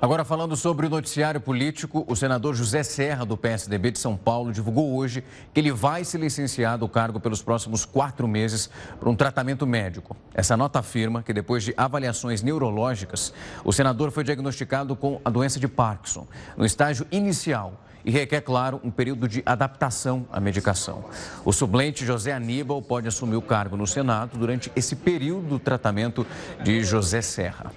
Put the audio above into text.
Agora, falando sobre o noticiário político, o senador José Serra, do PSDB de São Paulo, divulgou hoje que ele vai se licenciar do cargo pelos próximos quatro meses por um tratamento médico. Essa nota afirma que, depois de avaliações neurológicas, o senador foi diagnosticado com a doença de Parkinson, no estágio inicial, e requer, claro, um período de adaptação à medicação. O sublente José Aníbal pode assumir o cargo no Senado durante esse período do tratamento de José Serra.